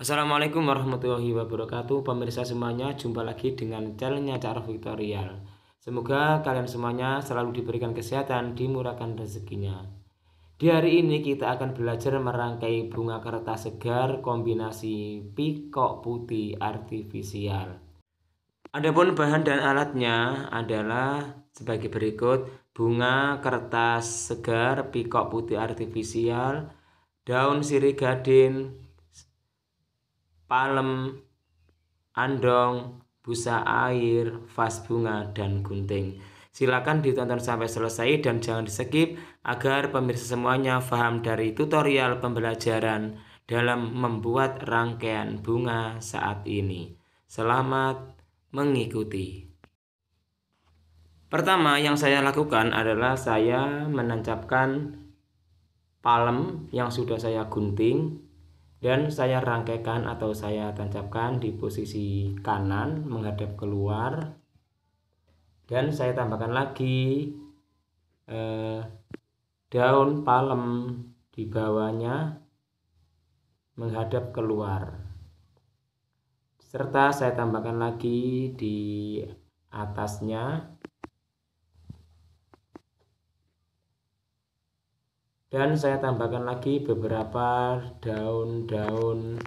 Assalamualaikum warahmatullahi wabarakatuh Pemirsa semuanya jumpa lagi dengan channelnya Cara tutorial. Semoga kalian semuanya selalu diberikan kesehatan Dimurahkan rezekinya Di hari ini kita akan belajar merangkai bunga kertas segar Kombinasi pikok putih artifisial Adapun bahan dan alatnya adalah sebagai berikut Bunga kertas segar pikok putih artifisial Daun sirih gading palem, andong, busa air, vas bunga, dan gunting. Silakan ditonton sampai selesai dan jangan di skip agar pemirsa semuanya paham dari tutorial pembelajaran dalam membuat rangkaian bunga saat ini. Selamat mengikuti. Pertama yang saya lakukan adalah saya menancapkan palem yang sudah saya gunting dan saya rangkaikan atau saya tancapkan di posisi kanan menghadap keluar dan saya tambahkan lagi eh, daun palem di bawahnya menghadap keluar serta saya tambahkan lagi di atasnya dan saya tambahkan lagi beberapa daun-daun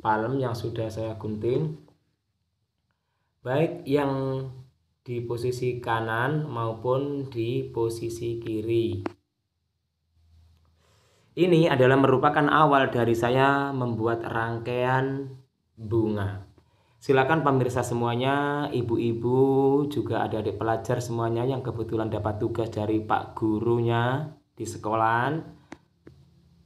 palem yang sudah saya gunting baik yang di posisi kanan maupun di posisi kiri ini adalah merupakan awal dari saya membuat rangkaian bunga silakan pemirsa semuanya ibu-ibu juga ada adik pelajar semuanya yang kebetulan dapat tugas dari pak gurunya di sekolahan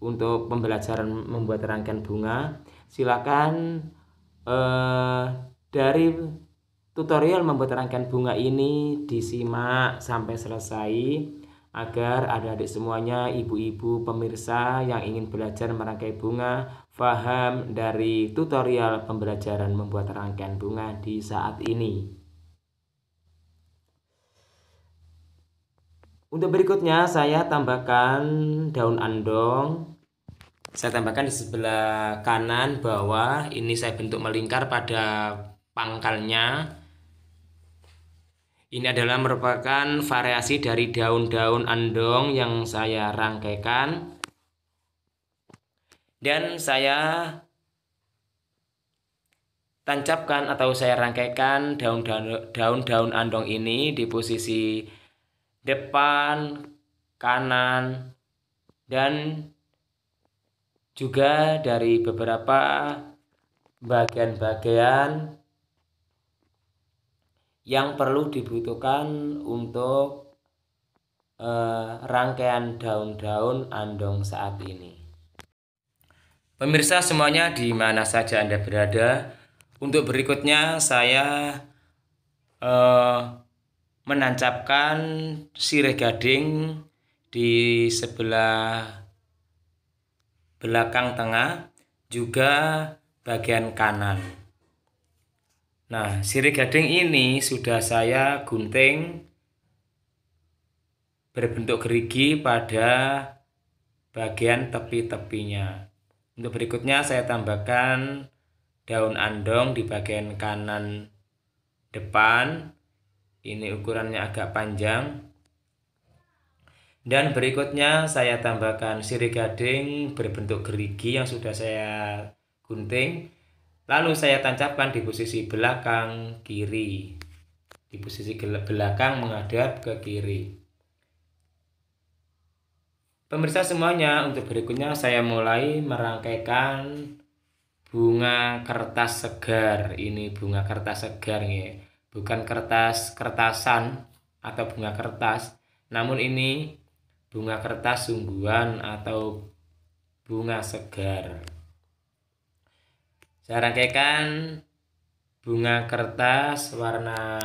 untuk pembelajaran membuat rangkaian bunga silakan eh, dari tutorial membuat rangkaian bunga ini disimak sampai selesai agar adik-adik semuanya, ibu-ibu, pemirsa yang ingin belajar merangkai bunga faham dari tutorial pembelajaran membuat rangkaian bunga di saat ini. Untuk berikutnya saya tambahkan daun andong. Saya tambahkan di sebelah kanan bawah. Ini saya bentuk melingkar pada pangkalnya. Ini adalah merupakan variasi dari daun-daun andong yang saya rangkaikan. Dan saya tancapkan atau saya rangkaikan daun-daun andong ini di posisi depan, kanan, dan juga dari beberapa bagian-bagian yang perlu dibutuhkan untuk eh, rangkaian daun-daun andong saat ini. Pemirsa semuanya di mana saja Anda berada, untuk berikutnya saya eh, menancapkan sirih gading di sebelah belakang tengah juga bagian kanan. Nah, sirih gading ini sudah saya gunting berbentuk gerigi pada bagian tepi-tepinya. Untuk berikutnya saya tambahkan daun andong di bagian kanan depan ini ukurannya agak panjang dan berikutnya saya tambahkan sirih gading berbentuk gerigi yang sudah saya gunting lalu saya tancapkan di posisi belakang kiri di posisi belakang menghadap ke kiri pemirsa semuanya untuk berikutnya saya mulai merangkaikan bunga kertas segar ini bunga kertas segar nih bukan kertas kertasan atau bunga kertas namun ini bunga kertas sungguhan atau bunga segar saya rangkaikan bunga kertas warna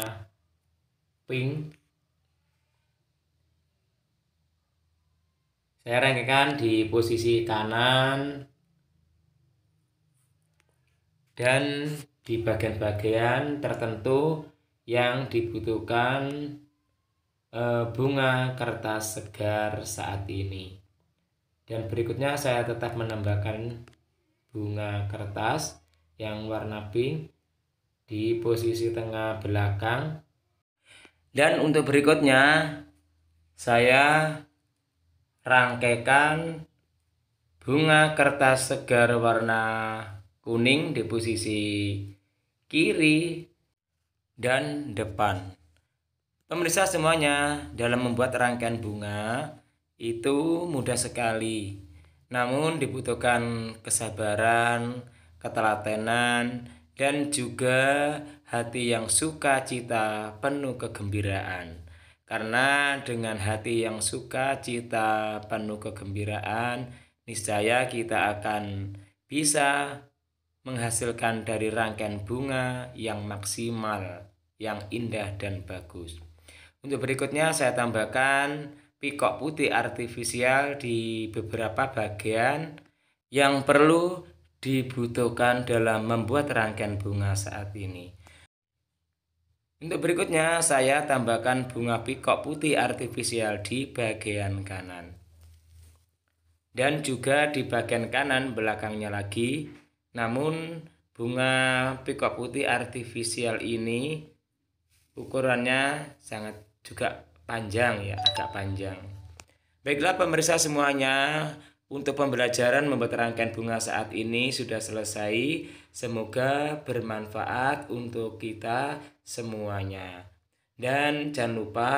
pink saya rangkaikan di posisi kanan dan di bagian-bagian tertentu yang dibutuhkan eh, bunga kertas segar saat ini. Dan berikutnya saya tetap menambahkan bunga kertas yang warna pink di posisi tengah belakang. Dan untuk berikutnya saya rangkaikan bunga kertas segar warna kuning di posisi kiri dan depan. Pemirsa semuanya, dalam membuat rangkaian bunga itu mudah sekali. Namun dibutuhkan kesabaran, ketelatenan, dan juga hati yang suka cita penuh kegembiraan. Karena dengan hati yang suka cita penuh kegembiraan, niscaya kita akan bisa menghasilkan dari rangkaian bunga yang maksimal yang indah dan bagus. Untuk berikutnya saya tambahkan pikok putih artifisial di beberapa bagian yang perlu dibutuhkan dalam membuat rangkaian bunga saat ini. Untuk berikutnya saya tambahkan bunga pikok putih artifisial di bagian kanan. Dan juga di bagian kanan belakangnya lagi. Namun bunga pikok putih artifisial ini ukurannya sangat juga panjang ya agak panjang baiklah pemirsa semuanya untuk pembelajaran membuat rangkaian bunga saat ini sudah selesai semoga bermanfaat untuk kita semuanya dan jangan lupa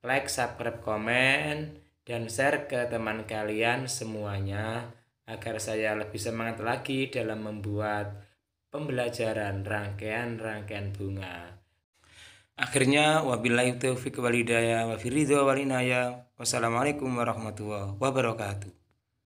like subscribe komen dan share ke teman kalian semuanya agar saya lebih semangat lagi dalam membuat pembelajaran rangkaian-rangkaian bunga. Akhirnya wabillahi taufiq walidaya wa firidho walinaya. Wassalamualaikum warahmatullahi wabarakatuh.